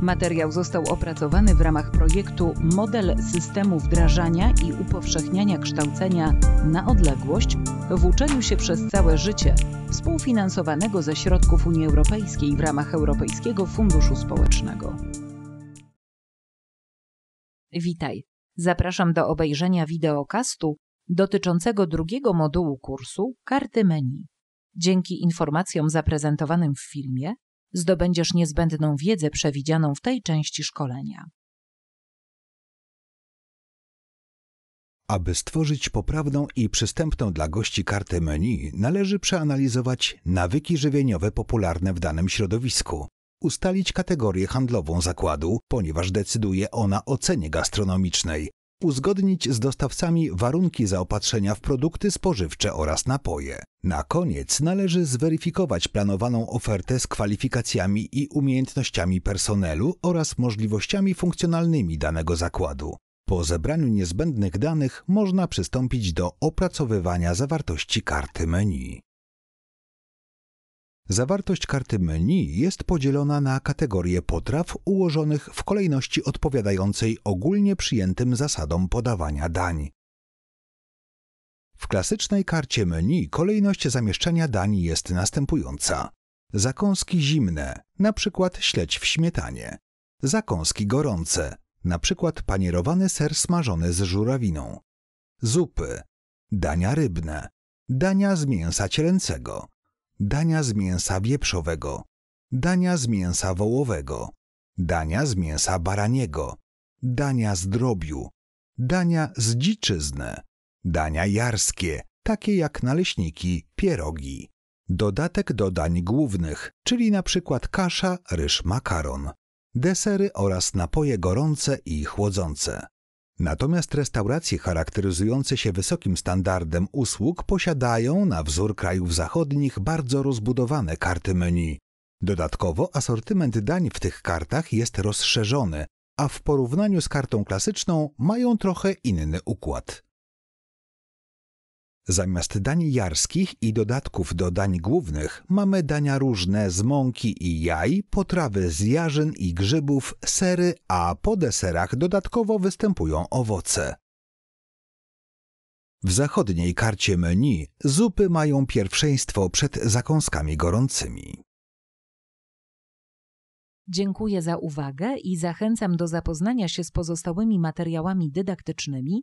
Materiał został opracowany w ramach projektu Model systemu wdrażania i upowszechniania kształcenia na odległość w uczeniu się przez całe życie, współfinansowanego ze środków Unii Europejskiej w ramach Europejskiego Funduszu Społecznego. Witaj. Zapraszam do obejrzenia wideokastu dotyczącego drugiego modułu kursu Karty menu. Dzięki informacjom zaprezentowanym w filmie zdobędziesz niezbędną wiedzę przewidzianą w tej części szkolenia. Aby stworzyć poprawną i przystępną dla gości kartę menu, należy przeanalizować nawyki żywieniowe popularne w danym środowisku, ustalić kategorię handlową zakładu, ponieważ decyduje ona o cenie gastronomicznej, uzgodnić z dostawcami warunki zaopatrzenia w produkty spożywcze oraz napoje. Na koniec należy zweryfikować planowaną ofertę z kwalifikacjami i umiejętnościami personelu oraz możliwościami funkcjonalnymi danego zakładu. Po zebraniu niezbędnych danych można przystąpić do opracowywania zawartości karty menu. Zawartość karty menu jest podzielona na kategorie potraw ułożonych w kolejności odpowiadającej ogólnie przyjętym zasadom podawania dań. W klasycznej karcie menu kolejność zamieszczania dań jest następująca. Zakąski zimne, np. śledź w śmietanie. Zakąski gorące, np. panierowany ser smażony z żurawiną. Zupy. Dania rybne. Dania z mięsa cielęcego dania z mięsa wieprzowego, dania z mięsa wołowego, dania z mięsa baraniego, dania z drobiu, dania z dziczyzny, dania jarskie, takie jak naleśniki, pierogi. Dodatek do dań głównych, czyli na przykład kasza, ryż, makaron. Desery oraz napoje gorące i chłodzące. Natomiast restauracje charakteryzujące się wysokim standardem usług posiadają, na wzór krajów zachodnich, bardzo rozbudowane karty menu. Dodatkowo asortyment dań w tych kartach jest rozszerzony, a w porównaniu z kartą klasyczną mają trochę inny układ. Zamiast dań jarskich i dodatków do dań głównych mamy dania różne z mąki i jaj, potrawy z jarzyn i grzybów, sery, a po deserach dodatkowo występują owoce. W zachodniej karcie menu zupy mają pierwszeństwo przed zakąskami gorącymi. Dziękuję za uwagę i zachęcam do zapoznania się z pozostałymi materiałami dydaktycznymi